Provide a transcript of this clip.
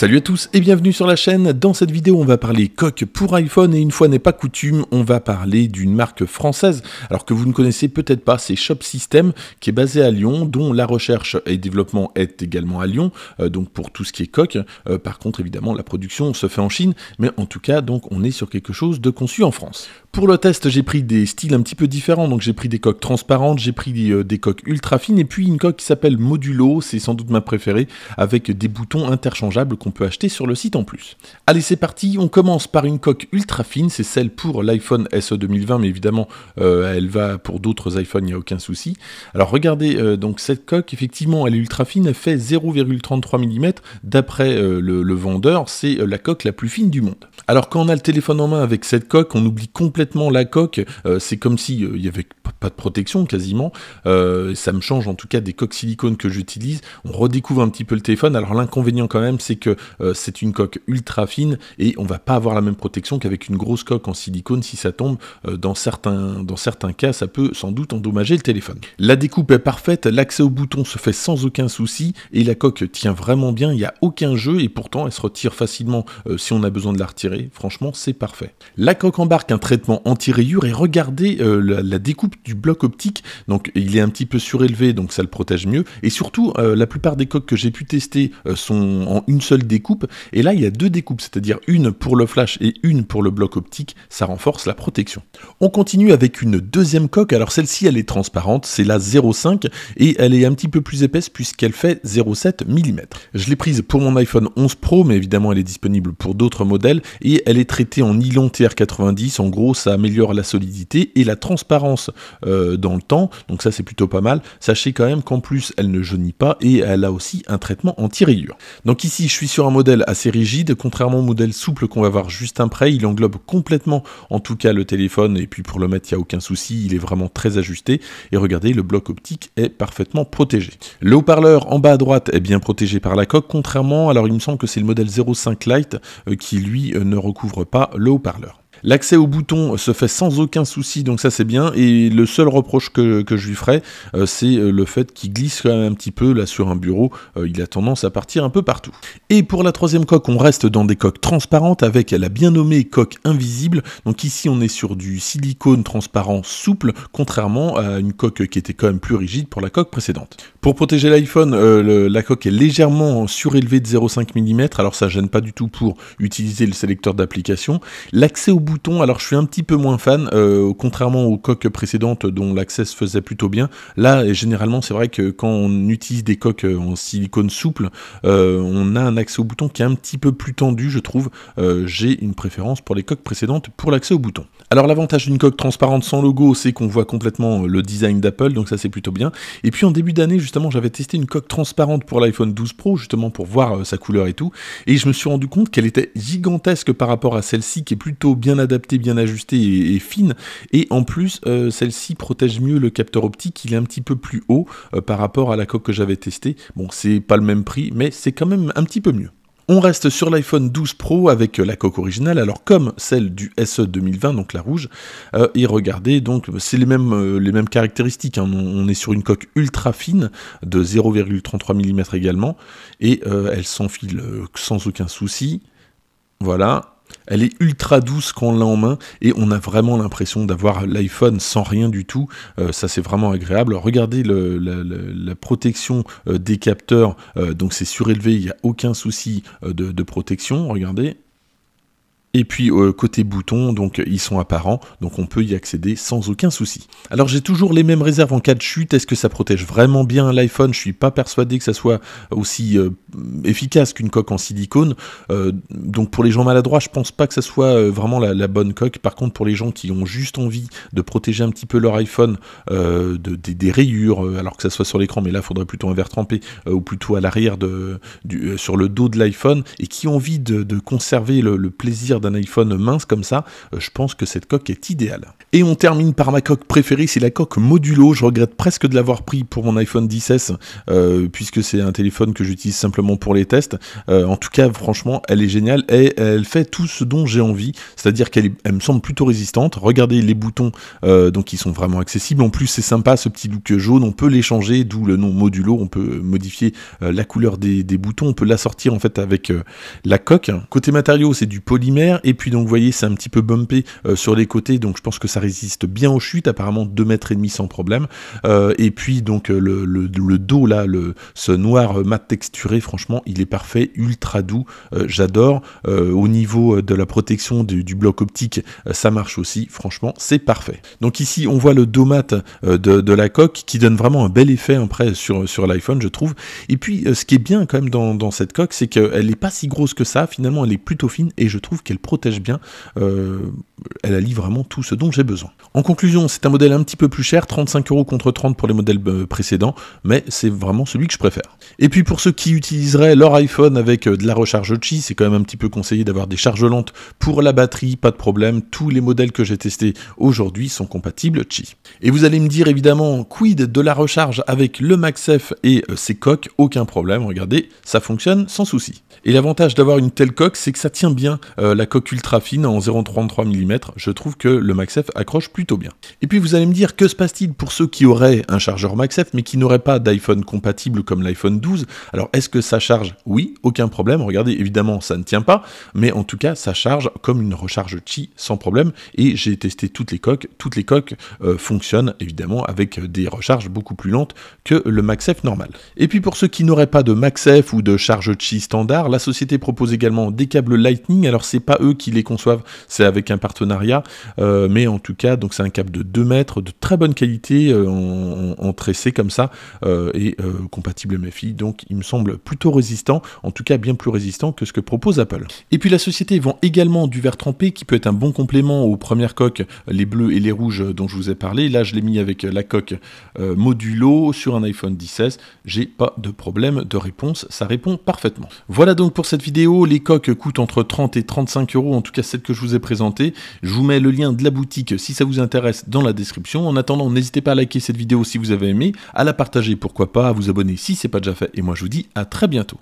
Salut à tous et bienvenue sur la chaîne. Dans cette vidéo, on va parler coque pour iPhone et une fois n'est pas coutume, on va parler d'une marque française. Alors que vous ne connaissez peut-être pas, c'est Shop System qui est basé à Lyon, dont la recherche et développement est également à Lyon. Euh, donc pour tout ce qui est coque, euh, par contre évidemment la production se fait en Chine, mais en tout cas donc on est sur quelque chose de conçu en France. Pour le test, j'ai pris des styles un petit peu différents. Donc j'ai pris des coques transparentes, j'ai pris des, euh, des coques ultra fines et puis une coque qui s'appelle Modulo, c'est sans doute ma préférée, avec des boutons interchangeables qu'on peut acheter sur le site en plus. Allez, c'est parti, on commence par une coque ultra fine, c'est celle pour l'iPhone SE 2020, mais évidemment, euh, elle va pour d'autres iPhones, il n'y a aucun souci. Alors regardez, euh, donc cette coque, effectivement, elle est ultra fine, elle fait 0,33 mm, d'après euh, le, le, vendeur, c'est la coque la plus fine du monde. Alors quand on a le téléphone en main avec cette coque, on oublie complètement la coque, c'est comme s'il n'y avait pas de protection quasiment, ça me change en tout cas des coques silicone que j'utilise, on redécouvre un petit peu le téléphone, alors l'inconvénient quand même, c'est que euh, c'est une coque ultra fine et on va pas avoir la même protection qu'avec une grosse coque en silicone si ça tombe. Euh, dans, certains, dans certains cas, ça peut sans doute endommager le téléphone. La découpe est parfaite, l'accès au bouton se fait sans aucun souci et la coque tient vraiment bien, il n'y a aucun jeu et pourtant elle se retire facilement euh, si on a besoin de la retirer. Franchement, c'est parfait. La coque embarque un traitement anti-rayure et regardez la, découpe du bloc optique. Donc il est un petit peu surélevé donc ça le protège mieux et surtout la plupart des coques que j'ai pu tester sont en une seule Découpe Et là, il y a deux découpes, c'est-à-dire une pour le flash et une pour le bloc optique. Ça renforce la protection. On continue avec une deuxième coque. Alors celle-ci, elle est transparente, c'est la 0,5 et elle est un petit peu plus épaisse puisqu'elle fait 0,7 mm. Je l'ai prise pour mon iPhone 11 Pro, mais évidemment, elle est disponible pour d'autres modèles et elle est traitée en nylon TR90. En gros, ça améliore la solidité et la transparence euh, dans le temps. Donc ça, c'est plutôt pas mal. Sachez quand même qu'en plus, elle ne jaunit pas et elle a aussi un traitement anti-rayures. Donc ici, je suis sur un modèle assez rigide, contrairement au modèle souple qu'on va voir juste après, il englobe complètement en tout cas le téléphone, et puis pour le mettre, il n'y a aucun souci, il est vraiment très ajusté, et regardez, le bloc optique est parfaitement protégé. Le haut-parleur en bas à droite est bien protégé par la coque, contrairement, alors il me semble que c'est le modèle 05 Lite euh, qui lui euh, ne recouvre pas le haut-parleur. L'accès au bouton se fait sans aucun souci, donc ça c'est bien. Et le seul reproche que, je lui ferai, euh, c'est euh, le fait qu'il glisse quand même un petit peu là sur un bureau. Euh, il a tendance à partir un peu partout. Et pour la troisième coque, on reste dans des coques transparentes avec la bien nommée coque invisible. Donc ici on est sur du silicone transparent souple, contrairement à une coque qui était quand même plus rigide pour la coque précédente. Pour protéger l'iPhone, la coque est légèrement surélevée de 0,5 mm, alors ça gêne pas du tout pour utiliser le sélecteur d'application. L'accès au bouton, alors je suis un petit peu moins fan, euh, contrairement aux coques précédentes dont l'accès se faisait plutôt bien. Là, généralement, c'est vrai que quand on utilise des coques euh, en silicone souple, euh, on a un accès au bouton qui est un petit peu plus tendu, je trouve. J'ai une préférence pour les coques précédentes pour l'accès au bouton. Alors l'avantage d'une coque transparente sans logo, c'est qu'on voit complètement le design d'Apple, donc ça c'est plutôt bien. Et puis en début d'année, justement, j'avais testé une coque transparente pour l'iPhone 12 Pro, justement pour voir sa couleur et tout, et je me suis rendu compte qu'elle était gigantesque par rapport à celle-ci qui est plutôt bien adaptée, bien ajustée et, fine. Et en plus, euh, celle-ci protège mieux le capteur optique. Il est un petit peu plus haut euh, par rapport à la coque que j'avais testée. Bon, c'est pas le même prix, mais c'est quand même un petit peu mieux. On reste sur l'iPhone 12 Pro avec la coque originale, alors comme celle du SE 2020, donc la rouge. Euh, et regardez, donc c'est les mêmes, les mêmes caractéristiques. Hein. On, est sur une coque ultra fine de 0,33 mm également, et elle s'enfile sans aucun souci. Voilà, elle est ultra douce quand on l'a en main et on a vraiment l'impression d'avoir l'iPhone sans rien du tout. Euh, ça, c'est vraiment agréable. Regardez la, protection euh, des capteurs. Euh, donc, c'est surélevé, il n'y a aucun souci de protection. Regardez, et puis euh, côté bouton donc ils sont apparents, donc on peut y accéder sans aucun souci. Alors j'ai toujours les mêmes réserves en cas de chute, est-ce que ça protège vraiment bien l'iPhone Je suis pas persuadé que ça soit euh, aussi euh, efficace qu'une coque en silicone. donc pour les gens maladroits, je pense pas que ça soit vraiment la, bonne coque. Par contre pour les gens qui ont juste envie de protéger un petit peu leur iPhone des, rayures, alors que ça soit sur l'écran, mais là il faudrait plutôt un verre trempé ou plutôt à l'arrière de, sur le dos de l'iPhone et qui ont envie de, conserver le, le plaisir d'un iPhone mince comme ça, euh, je pense que cette coque est idéale. Et on termine par ma coque préférée, c'est la coque modulo. Je regrette presque de l'avoir pris pour mon iPhone 10S, euh, puisque c'est un téléphone que j'utilise simplement pour les tests. Euh, en tout cas, franchement, elle est géniale et elle fait tout ce dont j'ai envie. C'est-à-dire qu'elle me semble plutôt résistante. Regardez les boutons, donc ils sont vraiment accessibles. En plus, c'est sympa ce petit look jaune. On peut l'échanger, d'où le nom modulo. On peut modifier la couleur des, des boutons. On peut l'assortir en fait avec la coque. Côté matériaux, c'est du polymère et puis donc, vous voyez, c'est un petit peu bumpé euh, sur les côtés, donc je pense que ça résiste bien aux chutes, apparemment 2 mètres et demi sans problème. Euh, et puis donc euh, le, le, dos là, le, ce noir mat texturé, franchement, il est parfait, ultra doux, j'adore. au niveau de la protection du, bloc optique, ça marche aussi, franchement, c'est parfait. Donc ici, on voit le dos mat de, la coque qui donne vraiment un bel effet après sur, sur l'iPhone, je trouve. Et puis, ce qui est bien quand même dans, dans cette coque, c'est qu'elle n'est pas si grosse que ça, finalement, elle est plutôt fine et je trouve qu'elle protège bien. Euh, elle allie vraiment tout ce dont j'ai besoin. En conclusion, c'est un modèle un petit peu plus cher, 35 euros contre 30 pour les modèles euh, précédents, mais c'est vraiment celui que je préfère. Et puis pour ceux qui utiliseraient leur iPhone avec euh, de la recharge Qi, c'est quand même un petit peu conseillé d'avoir des charges lentes pour la batterie, pas de problème, tous les modèles que j'ai testés aujourd'hui sont compatibles Qi. Et vous allez me dire évidemment, quid de la recharge avec le MaxF et euh, ses coques, aucun problème, regardez, ça fonctionne sans souci. Et l'avantage d'avoir une telle coque, c'est que ça tient bien la coque ultra fine en 0,33 mm je trouve que le MaxF accroche plutôt bien. Et puis vous allez me dire, que se passe-t-il pour ceux qui auraient un chargeur MaxF mais qui n'auraient pas d'iPhone compatible comme l'iPhone 12 Alors est-ce que ça charge Oui, aucun problème. Regardez, évidemment, ça ne tient pas, mais en tout cas, ça charge comme une recharge Qi sans problème. Et j'ai testé toutes les coques. Toutes les coques euh, fonctionnent évidemment avec des recharges beaucoup plus lentes que le MaxF normal. Et puis pour ceux qui n'auraient pas de MaxF ou de charge Qi standard, la société propose également des câbles Lightning. Alors c'est pas eux qui les conçoivent, c'est avec un partenaire euh, mais en tout cas, donc c'est un câble de 2 mètres, de très bonne qualité, euh, en, en, tressé comme ça, euh, et compatible MFI, donc il me semble plutôt résistant, en tout cas bien plus résistant que ce que propose Apple. Et puis la société vend également du verre trempé, qui peut être un bon complément aux premières coques, les bleus et les rouges dont je vous ai parlé. Là, je l'ai mis avec la coque modulo sur un iPhone 16 j'ai pas de problème de réponse, ça répond parfaitement. Voilà donc pour cette vidéo, les coques coûtent entre 30 et 35 euros, en tout cas celle que je vous ai présentée, je vous mets le lien de la boutique si ça vous intéresse dans la description. En attendant, n'hésitez pas à liker cette vidéo si vous avez aimé, à la partager pourquoi pas, à vous abonner si ce n'est pas déjà fait. Et moi je vous dis à très bientôt.